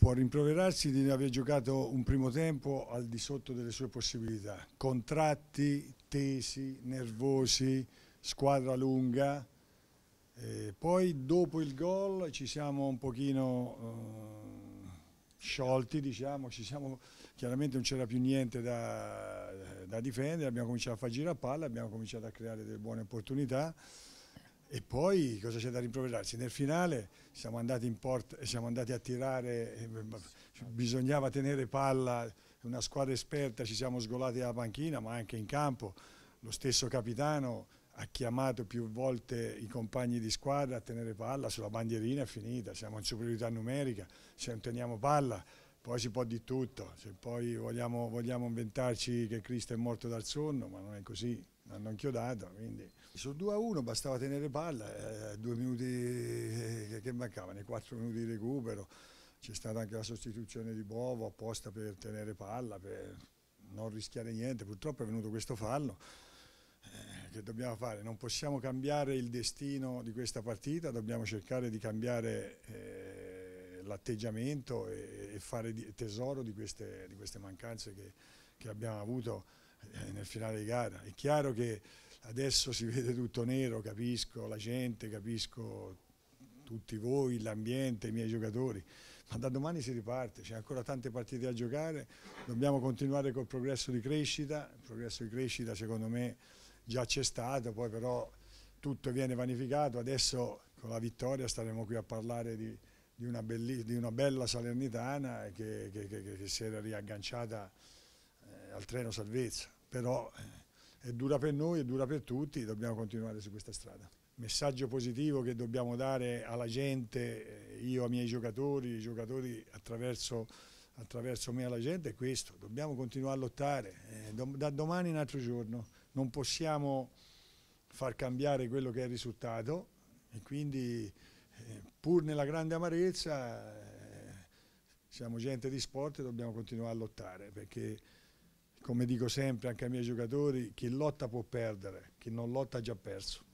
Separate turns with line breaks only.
può rimproverarsi di aver giocato un primo tempo al di sotto delle sue possibilità. Contratti, tesi, nervosi, squadra lunga. E poi dopo il gol ci siamo un pochino eh, sciolti, diciamo, siamo, chiaramente non c'era più niente da, da difendere, abbiamo cominciato a far girare palla, abbiamo cominciato a creare delle buone opportunità. E poi cosa c'è da rimproverarsi? Nel finale siamo andati in porta e siamo andati a tirare, eh, bisognava tenere palla, una squadra esperta, ci siamo sgolati dalla panchina ma anche in campo. Lo stesso capitano ha chiamato più volte i compagni di squadra a tenere palla, sulla bandierina è finita, siamo in superiorità numerica, teniamo palla. Poi si può di tutto, se poi vogliamo, vogliamo inventarci che Cristo è morto dal sonno, ma non è così, hanno inchiodato. Quindi. Sul 2-1 bastava tenere palla, eh, due minuti eh, che mancavano, i quattro minuti di recupero, c'è stata anche la sostituzione di Bovo apposta per tenere palla, per non rischiare niente, purtroppo è venuto questo fallo. Eh, che dobbiamo fare? Non possiamo cambiare il destino di questa partita, dobbiamo cercare di cambiare eh, l'atteggiamento e, fare tesoro di queste, di queste mancanze che, che, abbiamo avuto eh, nel finale di gara. È chiaro che adesso si vede tutto nero, capisco la gente, capisco tutti voi, l'ambiente, i miei giocatori, ma da domani si riparte, c'è ancora tante partite da giocare, dobbiamo continuare col progresso di crescita, il progresso di crescita secondo me già c'è stato, poi però tutto viene vanificato, adesso con la vittoria staremo qui a parlare di, di una, di una bella salernitana che, che, che, che, si era riagganciata eh, al treno salvezza, però eh, è dura per noi, è dura per tutti, dobbiamo continuare su questa strada. Messaggio positivo che dobbiamo dare alla gente, eh, io ai miei giocatori, i giocatori attraverso attraverso me alla gente è questo, dobbiamo continuare a lottare, eh, da domani in altro giorno, non possiamo far cambiare quello che è il risultato e quindi eh, pur nella grande amarezza, eh, siamo gente di sport e dobbiamo continuare a lottare, perché come dico sempre anche ai miei giocatori, chi lotta può perdere, chi non lotta ha già perso.